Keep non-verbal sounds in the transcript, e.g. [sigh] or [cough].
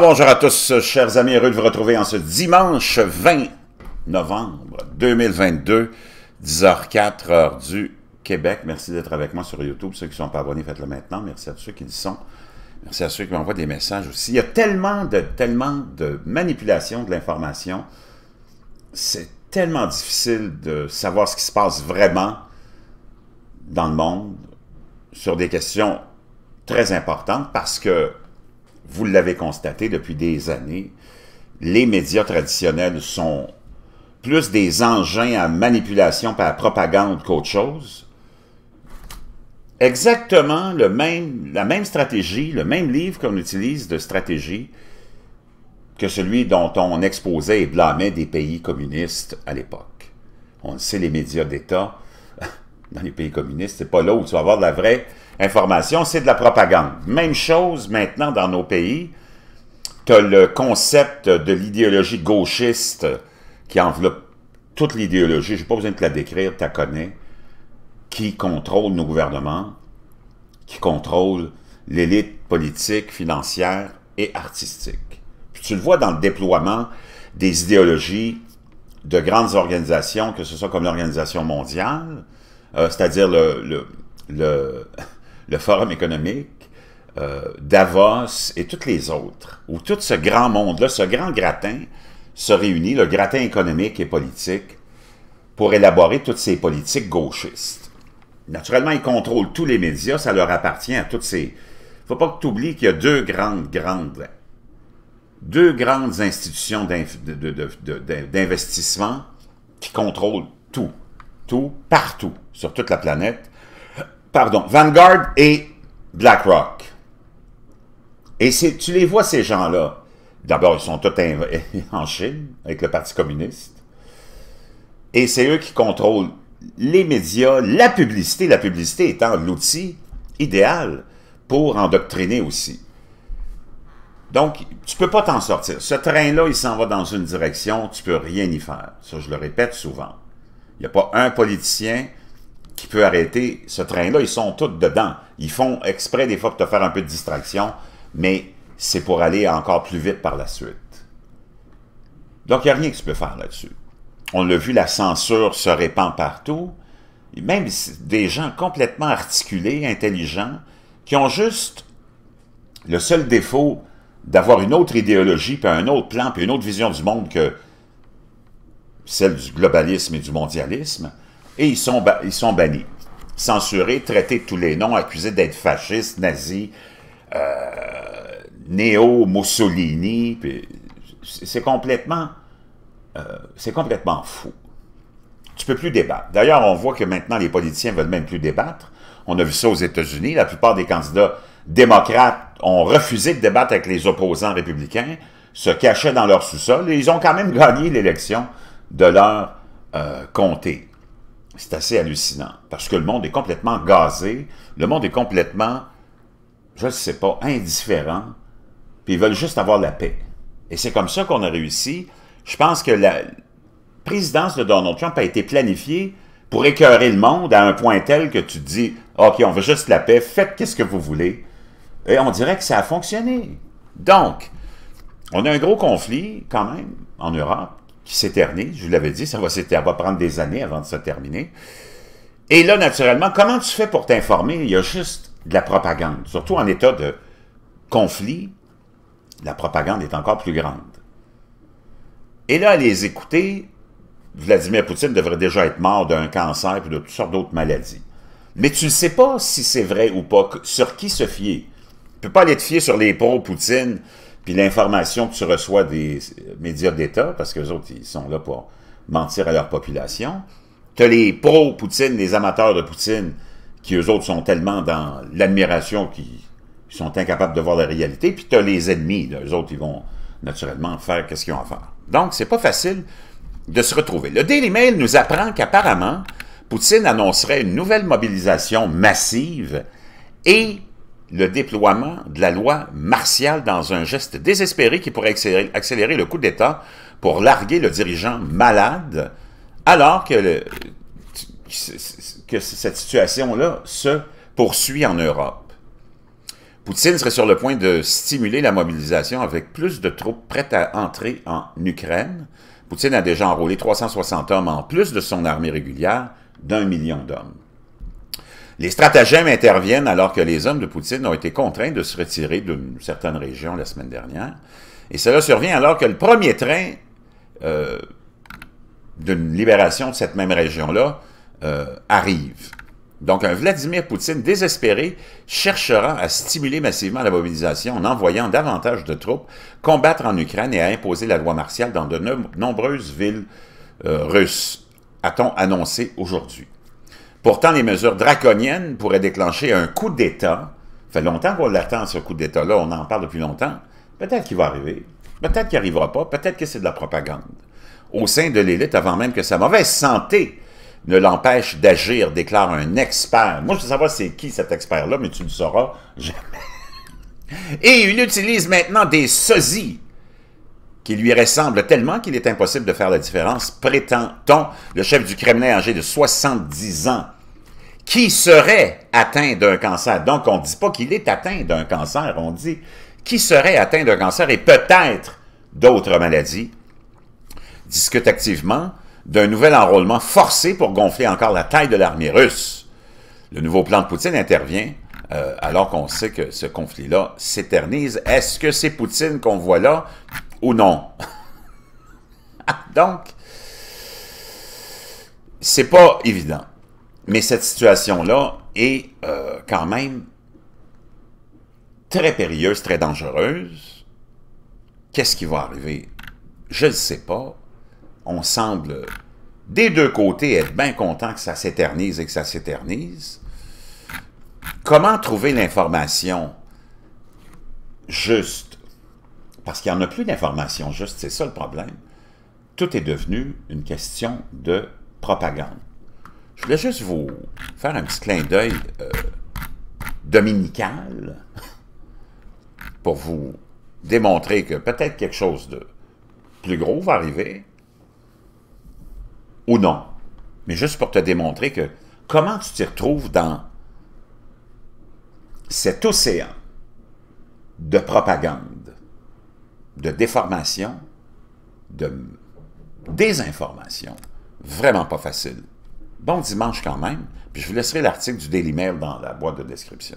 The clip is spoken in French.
bonjour à tous, euh, chers amis, heureux de vous retrouver en ce dimanche 20 novembre 2022, 10h04 heure du Québec. Merci d'être avec moi sur YouTube. Ceux qui ne sont pas abonnés, faites-le maintenant. Merci à ceux qui le sont. Merci à ceux qui m'envoient des messages aussi. Il y a tellement de, tellement de manipulation de l'information. C'est tellement difficile de savoir ce qui se passe vraiment dans le monde sur des questions très importantes parce que vous l'avez constaté depuis des années, les médias traditionnels sont plus des engins à manipulation par propagande qu'autre chose. Exactement le même, la même stratégie, le même livre qu'on utilise de stratégie que celui dont on exposait et blâmait des pays communistes à l'époque. On le sait, les médias d'État, [laughs] dans les pays communistes, c'est pas là où tu vas avoir de la vraie information, c'est de la propagande. Même chose maintenant dans nos pays. Tu as le concept de l'idéologie gauchiste qui enveloppe toute l'idéologie, je n'ai pas besoin de te la décrire, tu la connais, qui contrôle nos gouvernements, qui contrôle l'élite politique, financière et artistique. Puis tu le vois dans le déploiement des idéologies de grandes organisations, que ce soit comme l'Organisation mondiale, euh, c'est-à-dire le le Forum économique, euh, Davos et toutes les autres, où tout ce grand monde-là, ce grand gratin se réunit, le gratin économique et politique, pour élaborer toutes ces politiques gauchistes. Naturellement, ils contrôlent tous les médias, ça leur appartient à toutes ces... Il faut pas que tu oublies qu'il y a deux grandes, grandes... Deux grandes institutions d'investissement qui contrôlent tout, tout, partout, sur toute la planète, pardon, Vanguard et BlackRock. Et tu les vois, ces gens-là. D'abord, ils sont tous [laughs] en Chine, avec le Parti communiste. Et c'est eux qui contrôlent les médias, la publicité, la publicité étant l'outil idéal pour endoctriner aussi. Donc, tu ne peux pas t'en sortir. Ce train-là, il s'en va dans une direction, tu ne peux rien y faire. Ça, je le répète souvent. Il n'y a pas un politicien qui peut arrêter ce train-là. Ils sont tous dedans. Ils font exprès des fois pour te faire un peu de distraction, mais c'est pour aller encore plus vite par la suite. Donc, il n'y a rien que tu peux faire là-dessus. On l'a vu, la censure se répand partout. Même des gens complètement articulés, intelligents, qui ont juste le seul défaut d'avoir une autre idéologie, puis un autre plan, puis une autre vision du monde que celle du globalisme et du mondialisme, et ils sont, ils sont bannis. Censurés, traités de tous les noms, accusés d'être fascistes, nazis, euh, néo-Mussolini. C'est complètement, euh, complètement fou. Tu ne peux plus débattre. D'ailleurs, on voit que maintenant, les politiciens ne veulent même plus débattre. On a vu ça aux États-Unis. La plupart des candidats démocrates ont refusé de débattre avec les opposants républicains, se cachaient dans leur sous-sol et ils ont quand même gagné l'élection de leur euh, comté c'est assez hallucinant, parce que le monde est complètement gazé, le monde est complètement, je ne sais pas, indifférent, puis ils veulent juste avoir la paix. Et c'est comme ça qu'on a réussi. Je pense que la présidence de Donald Trump a été planifiée pour écœurer le monde à un point tel que tu dis « Ok, on veut juste la paix, faites qu'est-ce que vous voulez. » Et on dirait que ça a fonctionné. Donc, on a un gros conflit, quand même, en Europe, qui s'éternise. Je vous l'avais dit, ça va, prendre des années avant de se terminer. Et là, naturellement, comment tu fais pour t'informer? Il y a juste de la propagande. Surtout en état de conflit, la propagande est encore plus grande. Et là, à les écouter, Vladimir Poutine devrait déjà être mort d'un cancer et de toutes sortes d'autres maladies. Mais tu ne sais pas si c'est vrai ou pas, sur qui se fier. Tu ne peux pas aller te fier sur les pro-Poutine, puis l'information que tu reçois des médias d'État, parce que les autres, ils sont là pour mentir à leur population. Tu as les pro-Poutine, les amateurs de Poutine, qui eux autres sont tellement dans l'admiration qu'ils sont incapables de voir la réalité. Puis tu as les ennemis, là. eux autres, ils vont naturellement faire qu'est-ce qu'ils ont à faire. Donc, c'est pas facile de se retrouver. Le Daily Mail nous apprend qu'apparemment, Poutine annoncerait une nouvelle mobilisation massive et le déploiement de la loi martiale dans un geste désespéré qui pourrait accélérer, le coup d'État pour larguer le dirigeant malade, alors que, que cette situation-là se poursuit en Europe. Poutine serait sur le point de stimuler la mobilisation avec plus de troupes prêtes à entrer en Ukraine. Poutine a déjà enrôlé 360 hommes en plus de son armée régulière d'un million d'hommes. Les stratagèmes interviennent alors que les hommes de Poutine ont été contraints de se retirer d'une certaine région la semaine dernière. Et cela survient alors que le premier train euh, d'une libération de cette même région-là euh, arrive. Donc un Vladimir Poutine désespéré cherchera à stimuler massivement la mobilisation en envoyant davantage de troupes combattre en Ukraine et à imposer la loi martiale dans de nombreuses villes euh, russes, a-t-on annoncé aujourd'hui. Pourtant, les mesures draconiennes pourraient déclencher un coup d'État. Ça fait longtemps qu'on l'attend, ce coup d'État-là. On en parle depuis longtemps. Peut-être qu'il va arriver. Peut-être qu'il arrivera pas. Peut-être que c'est de la propagande. Au sein de l'élite, avant même que sa mauvaise santé ne l'empêche d'agir, déclare un expert. Moi, je veux savoir c'est qui cet expert-là, mais tu ne le sauras jamais. Et il utilise maintenant des sosies qui lui ressemblent tellement qu'il est impossible de faire la différence, prétend-on. Le chef du Kremlin, âgé de 70 ans, qui serait atteint d'un cancer. Donc, on ne dit pas qu'il est atteint d'un cancer, on dit qui serait atteint d'un cancer et peut-être d'autres maladies, discute activement d'un nouvel enrôlement forcé pour gonfler encore la taille de l'armée russe. Le nouveau plan de Poutine intervient euh, alors qu'on sait que ce conflit-là s'éternise. Est-ce que c'est Poutine qu'on voit là ou non? [laughs] Donc, c'est pas évident. Mais cette situation-là est euh, quand même très périlleuse, très dangereuse. Qu'est-ce qui va arriver? Je ne sais pas. On semble, des deux côtés, être bien content que ça s'éternise et que ça s'éternise. Comment trouver l'information juste? Parce qu'il n'y en a plus d'information juste, c'est ça le problème. Tout est devenu une question de propagande. Je voulais juste vous faire un petit clin d'œil euh, dominical [laughs] pour vous démontrer que peut-être quelque chose de plus gros va arriver ou non. Mais juste pour te démontrer que comment tu te retrouves dans cet océan de propagande, de déformation, de désinformation, vraiment pas facile. Bon dimanche quand même, puis je vous laisserai l'article du Daily Mail dans la boîte de description.